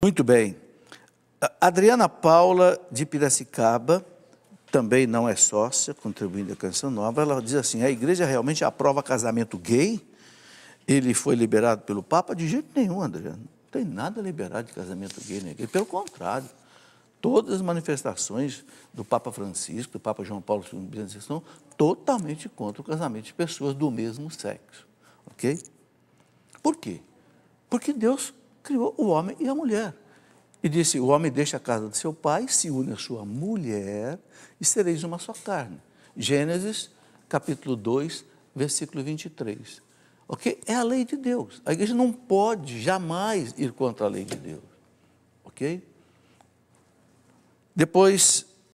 Muito bem. Adriana Paula, de Piracicaba, também não é sócia, contribuindo à Canção Nova, ela diz assim: a igreja realmente aprova casamento gay? Ele foi liberado pelo Papa? De jeito nenhum, Adriana. Não tem nada liberado de casamento gay na né? igreja. Pelo contrário, todas as manifestações do Papa Francisco, do Papa João Paulo II, são totalmente contra o casamento de pessoas do mesmo sexo. Ok? Por quê? Porque Deus criou o homem e a mulher. E disse: O homem deixa a casa de seu pai, se une à sua mulher e sereis uma só carne. Gênesis, capítulo 2, versículo 23. Ok? É a lei de Deus. A igreja não pode jamais ir contra a lei de Deus. Ok? Depois,